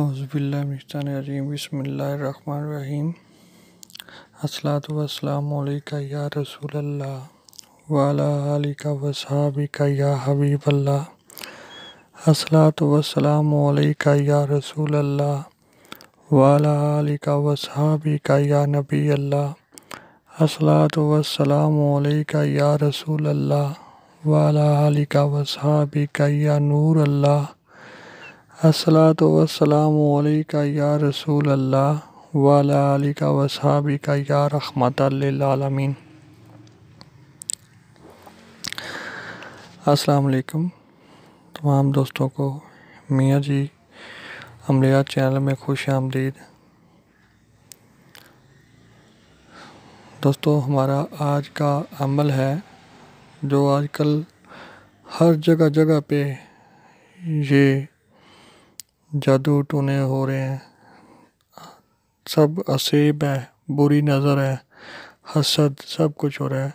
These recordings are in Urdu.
اضب اللہ مصطن وسم اللہ الرحیم اسلط وسلام علیکہ یا رسول اللہ ولیٰ عل و صحاب یا حبیب اللہ اسلط وسلام علیکہ یا رسول اللہ وعلہ عل و صحابہ یہ نبی اللہ اسلط وسلام علیکہ یا رسول اللہ ولا علہ و کا یا نور اللہ السلا وسلام علیکہ یا رسول اللہ ولا علی کا وصحابی کا یا رحمۃ للعالمین السلام علیکم تمام دوستوں کو میاں جی عملیات چینل میں خوش آمدید دوستوں ہمارا آج کا عمل ہے جو آج کل ہر جگہ جگہ پہ یہ جادو ٹونے ہو رہے ہیں سب اسیب ہے بری نظر ہے حسد سب کچھ ہو رہا ہے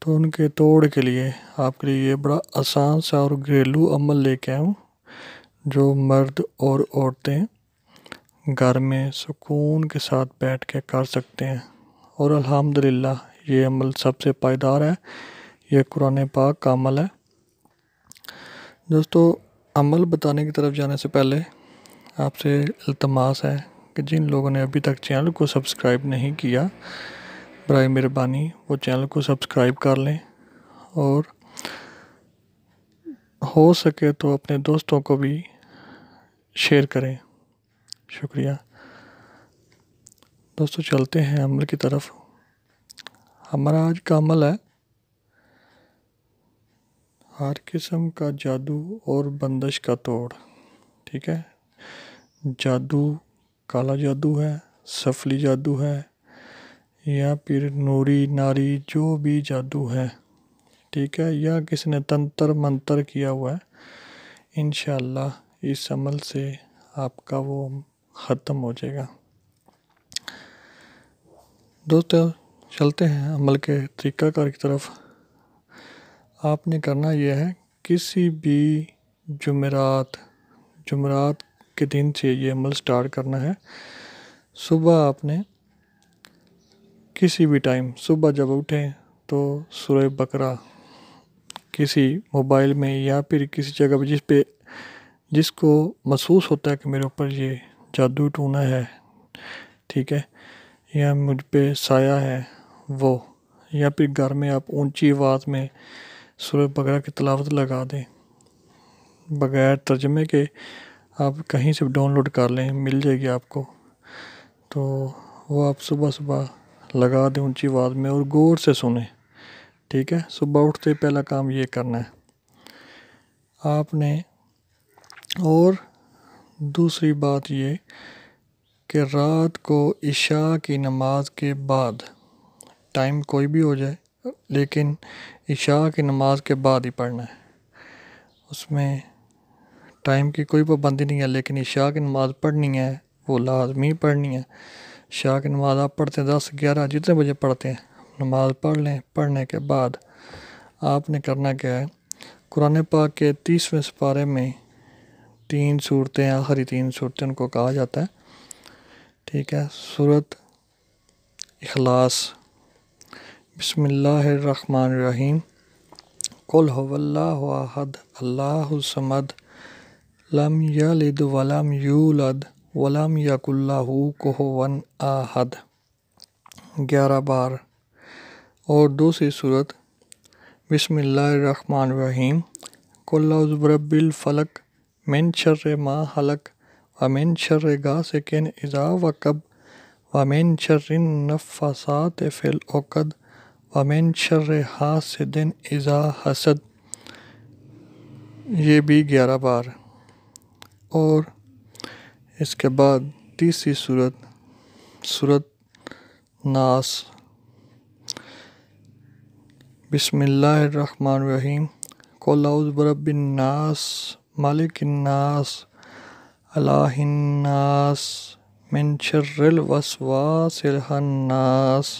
تو ان کے توڑ کے لیے آپ کے لیے یہ بڑا آسان سا اور گھریلو عمل لے کے آؤں جو مرد اور عورتیں گھر میں سکون کے ساتھ بیٹھ کے کر سکتے ہیں اور الحمد یہ عمل سب سے پائیدار ہے یہ قرآن پاک کا عمل ہے دوستو عمل بتانے کی طرف جانے سے پہلے آپ سے التماس ہے کہ جن لوگوں نے ابھی تک چینل کو سبسکرائب نہیں کیا برائے مہربانی وہ چینل کو سبسکرائب کر لیں اور ہو سکے تو اپنے دوستوں کو بھی شیئر کریں شکریہ دوستو چلتے ہیں عمل کی طرف ہمارا آج کا عمل ہے ہر قسم کا جادو اور بندش کا توڑ ٹھیک ہے جادو کالا جادو ہے سفلی جادو ہے یا پھر نوری ناری جو بھی جادو ہے ٹھیک ہے یا کسی نے تنتر منتر کیا ہوا ہے انشاءاللہ اس عمل سے آپ کا وہ ختم ہو جائے گا دوست چلتے ہیں عمل کے طریقہ کار کی طرف آپ نے کرنا یہ ہے کسی بھی جمعرات جمعرات کے دن سے یہ عمل سٹارٹ کرنا ہے صبح آپ نے کسی بھی ٹائم صبح جب اٹھیں تو سورہ بکرا کسی موبائل میں یا پھر کسی جگہ پہ جس پہ جس کو محسوس ہوتا ہے کہ میرے اوپر یہ جادو ٹونا ہے ٹھیک ہے یا مجھ پہ سایہ ہے وہ یا پھر گھر میں آپ اونچی آواز میں سورہ بکرا کی تلاوت لگا دیں بغیر ترجمے کے آپ کہیں سے ڈاؤن لوڈ کر لیں مل جائے گی آپ کو تو وہ آپ صبح صبح لگا دیں اونچی آواز میں اور غور سے سنیں ٹھیک ہے صبح اٹھتے پہلا کام یہ کرنا ہے آپ نے اور دوسری بات یہ کہ رات کو عشاء کی نماز کے بعد ٹائم کوئی بھی ہو جائے لیکن عشاء کی نماز کے بعد ہی پڑھنا ہے اس میں ٹائم کی کوئی پابندی نہیں ہے لیکن عشاء کی نماز پڑھنی ہے وہ لازمی پڑھنی ہے عشاء کی نماز آپ پڑھتے ہیں دس گیارہ جتنے بجے پڑھتے ہیں نماز پڑھ لیں پڑھنے کے بعد آپ نے کرنا کیا ہے قرآن پاک کے تیسویں سپارے میں تین صورتیں آخری تین صورتیں ان کو کہا جاتا ہے ٹھیک ہے صورت اخلاص بسم اللہ الرحمن الرحیم قل ہو اللہ احد اللہ الصمد لم یلد ولم یولد ولم یق اللہ کو ون آحد گیارہ بار اور دوسری صورت بسم اللہ الرحمن الرحیم قلع ظبر الفلق من شر ما حلق ومن شر گا سے ازا و کب شر شرن فی فل اوقد ومین شر حاسدن اذا حسد یہ بھی گیارہ بار اور اس کے بعد تیسری صورت صورت ناس بسم اللہ الرحمن الرحیم کولاؤز برب شر ملک الحناس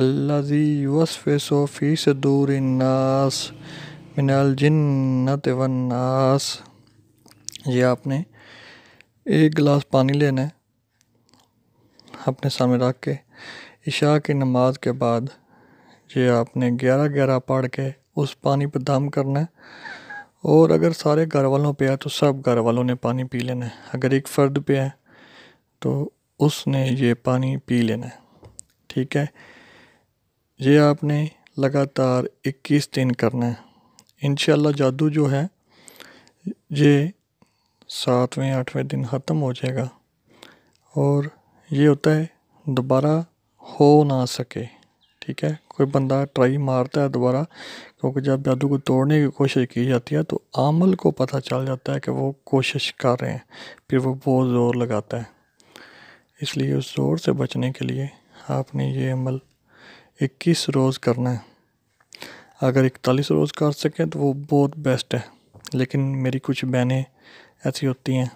الذي يوسوس في صدور الناس من الجنة والناس یہ جی، آپ نے ایک گلاس پانی لینا ہے اپنے سامنے رکھ کے عشاء کی نماز کے بعد یہ جی، آپ نے گیارہ گیارہ پاڑ کے اس پانی پہ دم کرنا ہے اور اگر سارے گھر والوں پہ ہے تو سب گھر والوں نے پانی پی لینا ہے اگر ایک فرد پہ ہے تو اس نے یہ پانی پی لینا ہے ٹھیک ہے یہ جی، آپ نے لگاتار اکیس دن کرنا ہے انشاءاللہ جادو جو ہے یہ ساتویں آٹھویں دن ختم ہو جائے گا اور یہ ہوتا ہے دوبارہ ہو نہ سکے ٹھیک ہے کوئی بندہ ٹرائی مارتا ہے دوبارہ کیونکہ جب جادو کو توڑنے کی کوشش کی جاتی ہے تو عمل کو پتہ چل جاتا ہے کہ وہ کوشش کر رہے ہیں پھر وہ بہت زور لگاتا ہے اس لیے اس زور سے بچنے کے لیے آپ نے یہ عمل اکیس روز کرنا ہے اگر اکتالیس روز کر سکیں تو وہ بہت بیسٹ ہے لیکن میری کچھ بہنیں ایسی ہوتی ہیں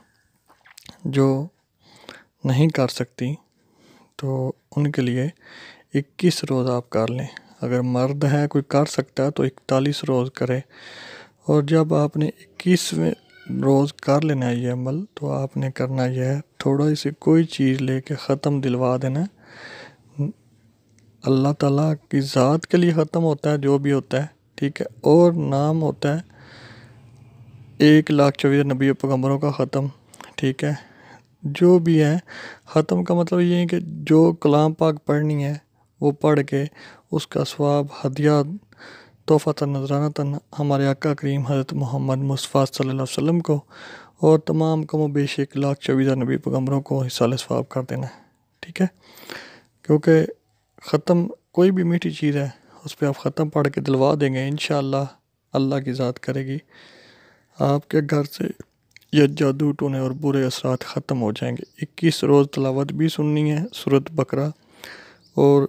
جو نہیں کر سکتی تو ان کے لیے اکیس روز آپ کر لیں اگر مرد ہے کوئی کر سکتا ہے تو اکتالیس روز کرے اور جب آپ نے اکیس روز کر لینا ہے یہ عمل تو آپ نے کرنا یہ ہے تھوڑا اسے کوئی چیز لے کے ختم دلوا دینا اللہ تعالیٰ کی ذات کے لیے ختم ہوتا ہے جو بھی ہوتا ہے ٹھیک ہے اور نام ہوتا ہے ایک لاکھ چوبیس نبی پیغمبروں کا ختم ٹھیک ہے جو بھی ہے ختم کا مطلب یہ ہے کہ جو کلام پاک پڑھنی ہے وہ پڑھ کے اس کا ثواب ہدیہ تحفہ تن نذرانہ تن ہمارے آقا کریم حضرت محمد مصفیٰ صلی اللہ علیہ وسلم کو اور تمام کم و بیش ایک لاکھ چوبیس نبی پیغمبروں کو حصہ ثواب کر دینا ہے ٹھیک ہے کیونکہ ختم کوئی بھی میٹھی چیز ہے اس پہ آپ ختم پڑھ کے دلوا دیں گے انشاءاللہ اللہ اللہ کی ذات کرے گی آپ کے گھر سے یہ جادو ٹونے اور برے اثرات ختم ہو جائیں گے اکیس روز تلاوت بھی سننی ہے صورت بکرا اور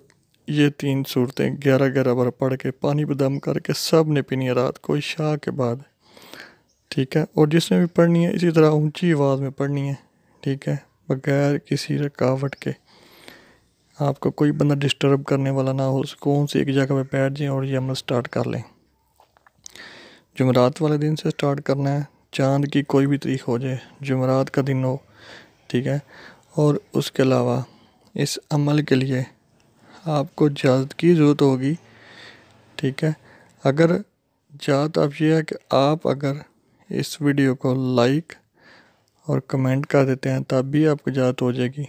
یہ تین صورتیں گیارہ گیارہ بار پڑھ کے پانی بدم کر کے سب نے پینی ہے رات کو شاہ کے بعد ٹھیک ہے اور جس نے بھی پڑھنی ہے اسی طرح اونچی آواز میں پڑھنی ہے ٹھیک ہے بغیر کسی رکاوٹ کے آپ کو کوئی بندہ ڈسٹرب کرنے والا نہ ہو سکون سے ایک جگہ پہ بیٹھ جائیں اور یہ عمل سٹارٹ کر لیں جمعرات والے دن سے اسٹارٹ کرنا ہے چاند کی کوئی بھی تاریخ ہو جائے جمعرات کا دن ہو ٹھیک ہے اور اس کے علاوہ اس عمل کے لیے آپ کو اجازت کی ضرورت ہوگی ٹھیک ہے اگر جات آپ یہ ہے کہ آپ اگر اس ویڈیو کو لائک اور کمنٹ کر دیتے ہیں تب بھی آپ کو جات ہو جائے گی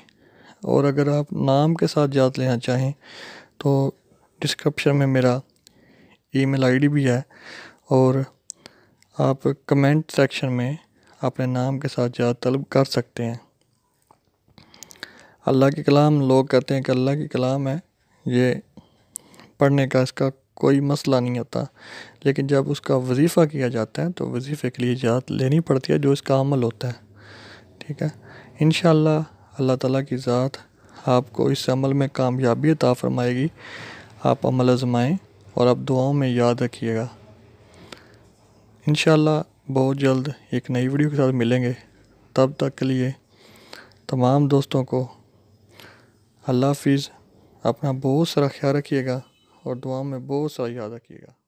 اور اگر آپ نام کے ساتھ جات لینا چاہیں تو ڈسکرپشن میں میرا ای میل آئی ڈی بھی ہے اور آپ کمنٹ سیکشن میں اپنے نام کے ساتھ یاد طلب کر سکتے ہیں اللہ کے کلام لوگ کہتے ہیں کہ اللہ کے کلام ہے یہ پڑھنے کا اس کا کوئی مسئلہ نہیں ہوتا لیکن جب اس کا وظیفہ کیا جاتا ہے تو وظیفے کے لیے یاد لینی پڑتی ہے جو اس کا عمل ہوتا ہے ٹھیک ہے انشاءاللہ اللہ تعالیٰ کی ذات آپ کو اس عمل میں کامیابی عطا فرمائے گی آپ عمل آزمائیں اور آپ دعاؤں میں یاد رکھیے گا انشاءاللہ بہت جلد ایک نئی ویڈیو کے ساتھ ملیں گے تب تک کے لیے تمام دوستوں کو اللہ حافظ اپنا بہت سارا خیال رکھیے گا اور دعاؤں میں بہت سارا یاد رکھیے گا